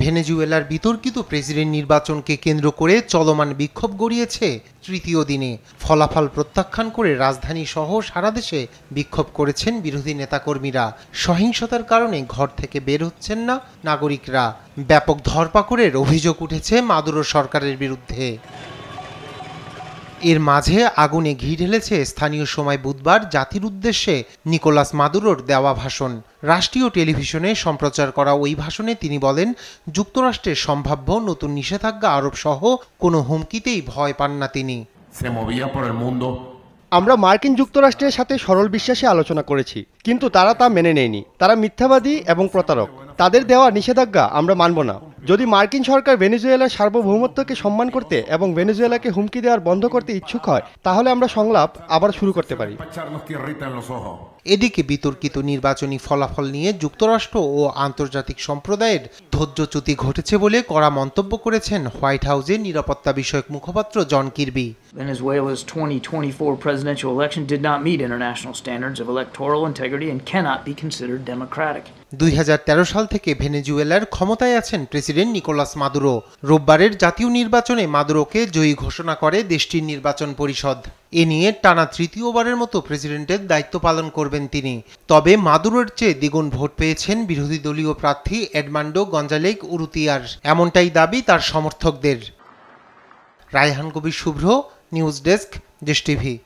ভেনেজুয়েলার বিতর্কিত প্রেসিডেন্ট নির্বাচনকে কেন্দ্র করে চলমান বিক্ষোভ গড়িয়েছে তৃতীয় দিনে ফলাফল প্রত্যাখ্যান করে রাজধানী সহ সারা দেশে বিক্ষোভ করেছেন বিরোধী নেতাকর্মীরা সহিংসতার কারণে ঘর থেকে বের হচ্ছেন না নাগরিকরা ব্যাপক ধরপাকড়ের অভিযোগ উঠেছে মাদুরো সরকারের বিরুদ্ধে এর মাঝে আগুনে ঘি ঢেলেছে স্থানীয় সময় বুধবার জাতির উদ্দেশ্যে নিকোলাস মাদুরোর দেওয়া ভাষণ রাষ্ট্রীয় টেলিভিশনে সম্প্রচার করা ওই ভাষণে তিনি বলেন যুক্তরাষ্ট্রের সম্ভাব্য নতুন নিষেধাজ্ঞা আরোপ সহ কোনো হুমকিতেই ভয় পান না তিনি আমরা মার্কিন যুক্তরাষ্ট্রের সাথে সরল বিশ্বাসে আলোচনা করেছি কিন্তু তারা তা মেনে নেয়নি তারা মিথ্যাবাদী এবং প্রতারক তাদের দেওয়া নিষেধাজ্ঞা আমরা মানব না যদি মার্কিন সরকার ভেনেজুয়েলার সার্বভৌমত্বকে সম্মান করতে এবং ভেনেজুয়েলাকে হুমকি দেওয়ার বন্ধ করতে ইচ্ছুক হয় তাহলে আমরা সংলাপ আবার শুরু করতে পারি এদিকে বিতর্কিত নির্বাচনী ফলাফল নিয়ে যুক্তরাষ্ট্র ও আন্তর্জাতিক সম্প্রদায়ের ধৈর্যচ্যুতি ঘটেছে বলে কড়া মন্তব্য করেছেন হোয়াইট হাউসের নিরাপত্তা বিষয়ক মুখপাত্র John Kirby Venezuela's 2024 presidential election did not meet international standards of electoral integrity and cannot be considered democratic. 2013 সাল থেকে ভেনেজুয়েলার ক্ষমতায় আছেন প্রেসিডেন্ট নিকোলাস মাদুরো রোববারের জাতীয় নির্বাচনে মাদুরোকে জয়ী ঘোষণা করে দেশটির নির্বাচন পরিষদ এ নিয়ে টানা তৃতীয়বারের মতো প্রেসিডেন্টের দায়িত্ব পালন করবেন তিনি তবে মাদুরোর চেয়ে দ্বিগুণ ভোট পেয়েছেন বিরোধী দলীয় প্রার্থী এডমান্ডো গঞ্জালেক উরুতিয়ার এমনটাই দাবি তার সমর্থকদের Raihan Kabir Shubhro news desk Dish TV